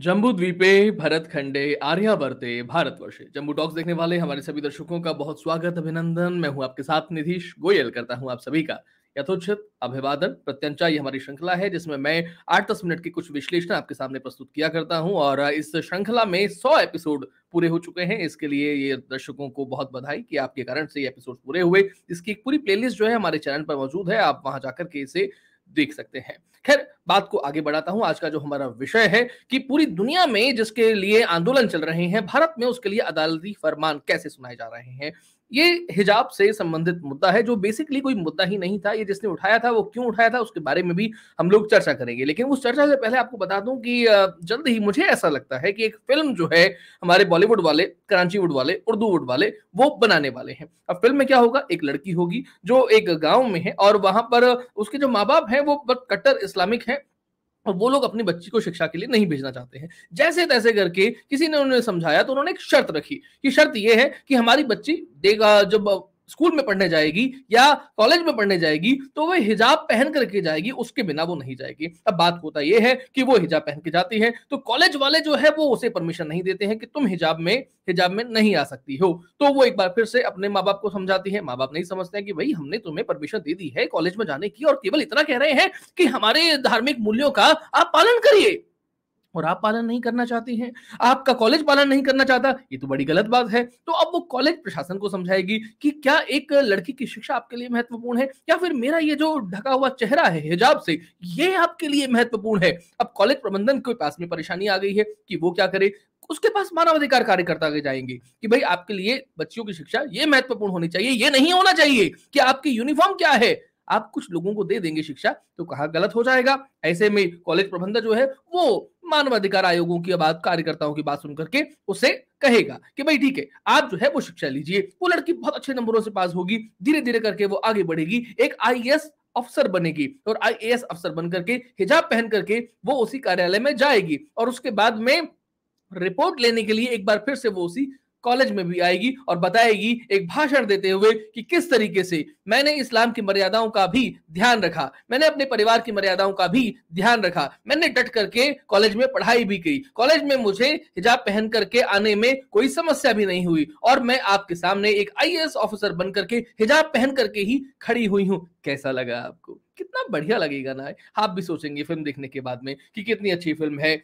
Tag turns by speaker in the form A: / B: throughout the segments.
A: जम्बू द्वीपे भरत खंडे आर्यावर्ते भारतवर्षे जम्बू टॉक्स देखने वाले हमारे सभी दर्शकों का बहुत स्वागत अभिनंदन मैं हूं आपके साथ निधीश गोयल करता हूं आप सभी का यथोचित अभिवादन प्रत्यंचा ये हमारी श्रृंखला है जिसमें मैं आठ दस मिनट के कुछ विश्लेषण आपके सामने प्रस्तुत किया करता हूं और इस श्रृंखला में सौ एपिसोड पूरे हो चुके हैं इसके लिए ये दर्शकों को बहुत बधाई कि आपके कारण से ये एपिसोड पूरे हुए इसकी एक पूरी प्लेलिस्ट जो है हमारे चैनल पर मौजूद है आप वहां जाकर के इसे देख सकते हैं खैर बात को आगे बढ़ाता हूं आज का जो हमारा विषय है कि पूरी दुनिया में जिसके लिए आंदोलन चल रहे हैं भारत में उसके लिए अदालती फरमान कैसे सुनाए जा रहे हैं ये हिजाब से संबंधित मुद्दा है जो बेसिकली कोई मुद्दा ही नहीं था ये जिसने उठाया था वो क्यों उठाया था उसके बारे में भी हम लोग चर्चा करेंगे लेकिन उस चर्चा से पहले आपको बता दूं कि जल्द ही मुझे ऐसा लगता है कि एक फिल्म जो है हमारे बॉलीवुड वाले करांची वुड वाले उर्दू वुड वाले वो बनाने वाले हैं अब फिल्म में क्या होगा एक लड़की होगी जो एक गाँव में है और वहां पर उसके जो माँ बाप है वो कट्टर इस्लामिक है और वो लोग अपनी बच्ची को शिक्षा के लिए नहीं भेजना चाहते हैं जैसे तैसे करके किसी ने उन्हें समझाया तो उन्होंने एक शर्त रखी कि शर्त यह है कि हमारी बच्ची देगा जब स्कूल में पढ़ने जाएगी या कॉलेज में पढ़ने जाएगी तो वह हिजाब पहन करके जाएगी उसके बिना वो नहीं जाएगी अब बात होता यह है कि वो हिजाब पहन के जाती है तो कॉलेज वाले जो है वो उसे परमिशन नहीं देते हैं कि तुम हिजाब में हिजाब में नहीं आ सकती हो तो वो एक बार फिर से अपने माँ बाप को समझाती है माँ बाप नहीं समझते हैं कि भाई हमने तुम्हें परमिशन दे दी है कॉलेज में जाने की और केवल इतना कह रहे हैं कि हमारे धार्मिक मूल्यों का आप पालन करिए और आप पालन नहीं करना चाहती हैं आपका कॉलेज पालन नहीं करना चाहता ये तो बड़ी गलत बात है तो अब वो कॉलेज प्रशासन को समझाएगी कि क्या एक लड़की की शिक्षा आपके लिए महत्वपूर्ण है या फिर मेरा ये जो ढका हुआ चेहरा है हिजाब से ये आपके लिए महत्वपूर्ण है अब कॉलेज प्रबंधन के पास में परेशानी आ गई है कि वो क्या करे उसके पास मानवाधिकार कार्यकर्ता आगे जाएंगे कि भाई आपके लिए बच्चियों की शिक्षा ये महत्वपूर्ण होनी चाहिए ये नहीं होना चाहिए कि आपकी यूनिफॉर्म क्या है आप कुछ लोगों को दे देंगे शिक्षा तो कहा गलत हो जाएगा ऐसे में कॉलेज प्रबंधक जो है वो मानवाधिकार आयोगों की बात कार्यकर्ताओं की बात सुन करके उसे कहेगा कि भाई ठीक है आप जो है वो शिक्षा लीजिए वो लड़की बहुत अच्छे नंबरों से पास होगी धीरे धीरे करके वो आगे बढ़ेगी एक आई अफसर बनेगी और आई अफसर बन करके हिजाब पहन करके वो उसी कार्यालय में जाएगी और उसके बाद में रिपोर्ट लेने के लिए एक बार फिर से वो उसी कॉलेज में भी आएगी और बताएगी एक भाषण देते हुए कि किस तरीके से मैंने इस्लाम की मर्यादाओं का भी ध्यान रखा मैंने अपने परिवार की मर्यादाओं का भी ध्यान रखा मैंने डट करके कॉलेज में पढ़ाई भी की कॉलेज में मुझे हिजाब पहन करके आने में कोई समस्या भी नहीं हुई और मैं आपके सामने एक आई ऑफिसर बन करके हिजाब पहन करके ही खड़ी हुई हूँ कैसा लगा आपको कितना बढ़िया लगेगा ना आप भी सोचेंगे फिल्म देखने के बाद में कि कितनी अच्छी फिल्म है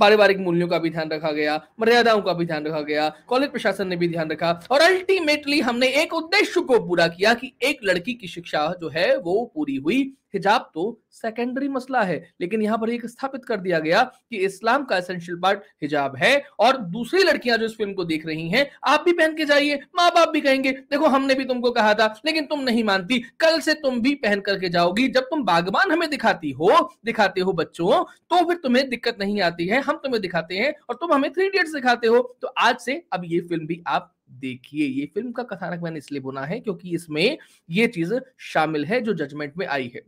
A: पारिवारिक मूल्यों का भी ध्यान रखा गया मर्यादाओं का भी ध्यान रखा गया कॉलेज प्रशासन ने भी ध्यान रखा और अल्टीमेटली हमने एक उद्देश्य को पूरा किया कि एक लड़की की शिक्षा जो है वो पूरी हुई हिजाब तो सेकेंडरी मसला है लेकिन यहां पर एक स्थापित कर दिया गया कि इस्लाम का एसेंशियल पार्ट हिजाब है और दूसरी लड़कियां जो इस फिल्म को देख रही हैं आप भी पहन के जाइए माँ बाप भी कहेंगे देखो हमने भी तुमको कहा था लेकिन तुम नहीं मानती कल से तुम भी पहन करके जाओगी जब तुम बागबान हमें दिखाती हो दिखाते हो बच्चों तो फिर तुम्हें दिक्कत नहीं आती है हम तुम्हें दिखाते हैं और तुम हमें थ्री इडियट्स दिखाते हो तो आज से अब ये फिल्म भी आप देखिए ये फिल्म का कथानक मैंने इसलिए बुना है क्योंकि इसमें ये चीज शामिल है जो जजमेंट में आई है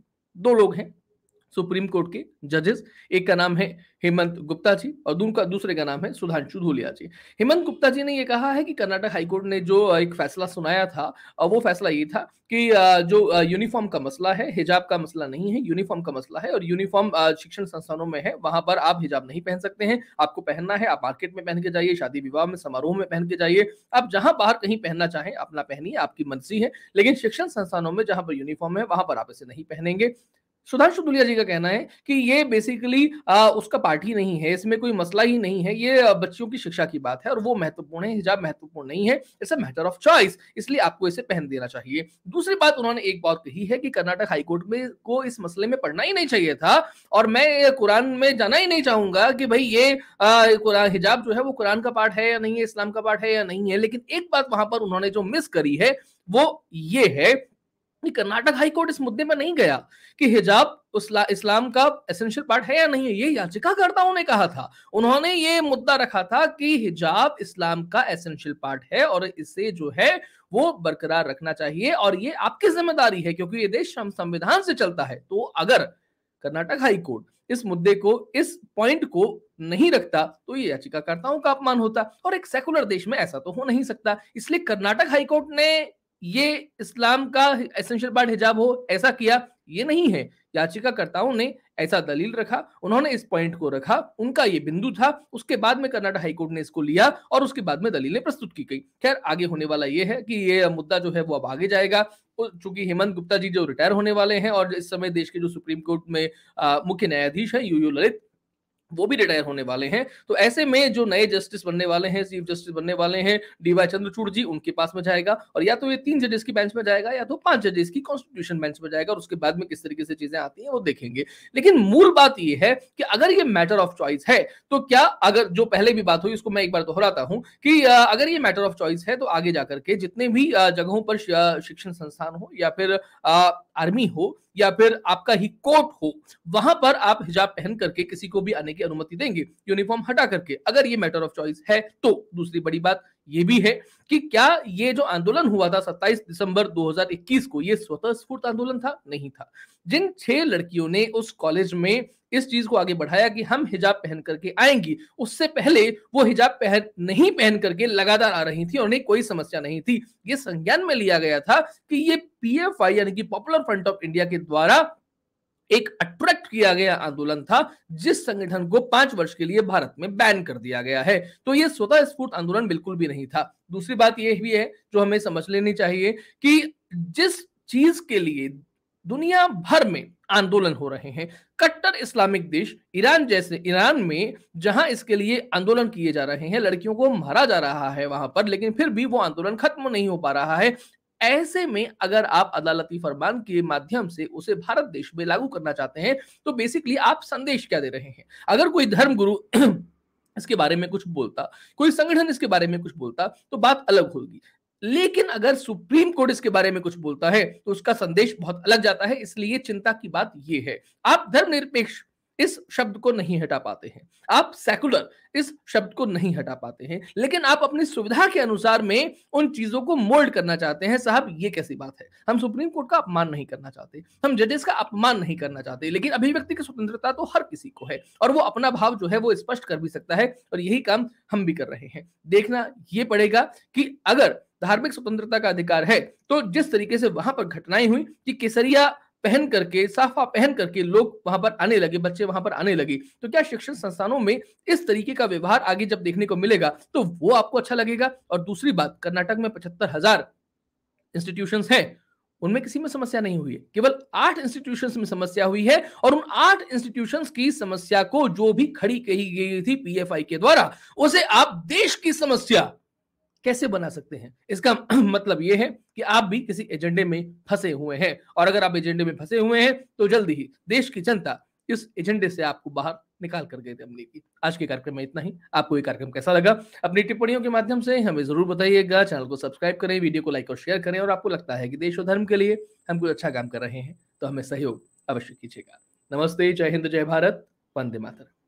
A: दो लोग हैं सुप्रीम कोर्ट के जजेस एक का नाम है हेमंत गुप्ता जी और दूसरा दूसरे का नाम है सुधांशु धूलिया जी हेमंत गुप्ता जी ने यह कहा है कि कर्नाटक हाईकोर्ट ने जो एक फैसला सुनाया था वो फैसला ये था कि जो यूनिफॉर्म का मसला है हिजाब का मसला नहीं है यूनिफॉर्म का मसला है और यूनिफॉर्म शिक्षण संस्थानों में है वहां पर आप हिजाब नहीं पहन सकते हैं आपको पहनना है आप मार्केट में पहन के जाइए शादी विवाह में समारोह में पहन के जाइए आप जहां बाहर कहीं पहनना चाहें अपना पहनिए आपकी मर्जी है लेकिन शिक्षण संस्थानों में जहां पर यूनिफॉर्म है वहां पर आप इसे नहीं पहनेंगे सुधांशु दुलिया जी का कहना है कि ये बेसिकली उसका पार्टी नहीं है इसमें कोई मसला ही नहीं है ये बच्चियों की शिक्षा की बात है और वो महत्वपूर्ण है हिजाब महत्वपूर्ण नहीं है it's a matter of choice इसलिए आपको इसे पहन देना चाहिए दूसरी बात उन्होंने एक बात कही है कि कर्नाटक हाईकोर्ट में को इस मसले में पढ़ना ही नहीं चाहिए था और मैं कुरान में जाना ही नहीं चाहूंगा कि भाई ये हिजाब जो है वो कुरान का पार्ट है या नहीं है इस्लाम का पार्ट है या नहीं है लेकिन एक बात वहां पर उन्होंने जो मिस करी है वो ये है कर्नाटक हाई कोर्ट इस मुद्दे पर नहीं गया कि हिजाब इस्लाम का एसेंशियल पार्ट है या नहीं है ये याचिकाकर्ताओं ने कहा था उन्होंने ये मुद्दा रखा था कि हिजाब इस्लाम का एसेंशियल पार्ट है और इसे जो है वो बरकरार रखना चाहिए और ये आपकी जिम्मेदारी है क्योंकि ये देश हम संविधान से चलता है तो अगर कर्नाटक हाईकोर्ट इस मुद्दे को इस पॉइंट को नहीं रखता तो ये याचिकाकर्ताओं का अपमान होता और एक सेकुलर देश में ऐसा तो हो नहीं सकता इसलिए कर्नाटक हाईकोर्ट ने ये इस्लाम का एसेंशियल पार्ट हिजाब हो ऐसा किया ये नहीं है याचिकाकर्ताओं ने ऐसा दलील रखा उन्होंने इस पॉइंट को रखा उनका ये बिंदु था उसके बाद में कर्नाटक हाईकोर्ट ने इसको लिया और उसके बाद में दलीलें प्रस्तुत की गई खैर आगे होने वाला ये है कि ये मुद्दा जो है वो अब आगे जाएगा चूंकि हेमंत गुप्ता जी जो रिटायर होने वाले हैं और इस समय देश के जो सुप्रीम कोर्ट में मुख्य न्यायाधीश है यू यू ललित वो भी रिटायर होने वाले हैं तो ऐसे में जो नए जस्टिस बनने वाले हैं चीफ जस्टिस बनने वाले हैं डीवाई चंद्रचूड़ जी उनके पास में जाएगा और या तो ये तीन जजेस की बेंच में जाएगा या तो पांच जजेस की कॉन्स्टिट्यूशन बेंच में जाएगा और उसके बाद में किस तरीके से चीजें आती हैं वो देखेंगे लेकिन मूल बात ये है कि अगर ये मैटर ऑफ चॉइस है तो क्या अगर जो पहले भी बात हुई उसको मैं एक बार दोहराता हूँ कि अगर ये मैटर ऑफ चॉइस है तो आगे जाकर के जितने भी जगहों पर शिक्षण संस्थान हो या फिर आर्मी हो या फिर आपका ही कोट हो वहां पर आप हिजाब पहन करके किसी को भी आने की अनुमति देंगे यूनिफॉर्म हटा करके अगर ये मैटर ऑफ चॉइस है तो दूसरी बड़ी बात ये भी है कि क्या ये जो आंदोलन हुआ था 27 दिसंबर 2021 को ये स्वतः स्फूर्त आंदोलन था नहीं था जिन छह लड़कियों ने उस कॉलेज में इस चीज को आगे बढ़ाया कि हम हिजाब पहन करके आएंगी उससे पहले वो हिजाब पहन नहीं पहन करके लगातार आ रही थी और उन्हें कोई समस्या नहीं थी ये संज्ञान में लिया गया था कि ये पीएफआई यानी कि पॉपुलर फ्रंट ऑफ इंडिया के द्वारा एक अट्रैक्ट किया गया आंदोलन था जिस संगठन को पांच वर्ष के लिए भारत में बैन कर दिया गया है तो यह स्वतः स्फूर्त आंदोलन बिल्कुल भी नहीं था दूसरी बात यह भी है जो हमें समझ लेनी चाहिए कि जिस चीज के लिए दुनिया भर में आंदोलन हो रहे हैं कट्टर इस्लामिक देश ईरान जैसे ईरान में जहां इसके लिए आंदोलन किए जा रहे हैं लड़कियों को मारा जा रहा है वहां पर लेकिन फिर भी वो आंदोलन खत्म नहीं हो पा रहा है ऐसे में अगर आप अदालती फरमान के माध्यम से उसे भारत देश में लागू करना चाहते हैं तो बेसिकली आप संदेश क्या दे रहे हैं अगर कोई धर्म गुरु इसके बारे में कुछ बोलता कोई संगठन इसके बारे में कुछ बोलता तो बात अलग होगी लेकिन अगर सुप्रीम कोर्ट इसके बारे में कुछ बोलता है तो उसका संदेश बहुत अलग जाता है इसलिए चिंता की बात यह है आप धर्मनिरपेक्ष इस शब्द को नहीं हटा पाते हैं आप सेकुलर इस शब्द को नहीं हटा पाते हैं लेकिन आप अपनी सुविधा के अनुसार में उन चीजों को मोल्ड करना चाहते हैं साहब ये कैसी बात है हम सुप्रीम कोर्ट का अपमान नहीं करना चाहते हम जजेस का अपमान नहीं करना चाहते लेकिन अभिव्यक्ति की स्वतंत्रता तो हर किसी को है और वो अपना भाव जो है वो स्पष्ट कर भी सकता है और यही काम हम भी कर रहे हैं देखना ये पड़ेगा कि अगर धार्मिक स्वतंत्रता का अधिकार है तो जिस तरीके से वहां पर घटनाएं हुई कि केसरिया पहन करके साफा पहन करके लोग वहां पर आने लगे बच्चे वहां पर आने लगे तो क्या शिक्षण संस्थानों में इस तरीके का व्यवहार आगे जब देखने को मिलेगा तो वो आपको अच्छा लगेगा और दूसरी बात कर्नाटक में पचहत्तर हजार इंस्टीट्यूशन है उनमें किसी में समस्या नहीं हुई है केवल आठ इंस्टीट्यूशन में समस्या हुई है और उन आठ इंस्टीट्यूशन की समस्या को जो भी खड़ी कही गई थी पीएफआई के द्वारा उसे आप देश की समस्या कैसे बना सकते हैं इसका मतलब यह है कि आप भी किसी एजेंडे में फंसे हुए हैं और अगर आप एजेंडे में फंसे हुए हैं तो जल्दी ही देश की जनता इस एजेंडे से आपको बाहर निकाल कर गए थे की आज के कार्यक्रम में इतना ही आपको ये कार्यक्रम कैसा लगा अपनी टिप्पणियों के माध्यम से हमें जरूर बताइएगा चैनल को सब्सक्राइब करें वीडियो को लाइक और शेयर करें और आपको लगता है कि देश और धर्म के लिए हम कुछ अच्छा काम कर रहे हैं तो हमें सहयोग अवश्य कीजिएगा नमस्ते जय हिंद जय भारत वंदे मातरम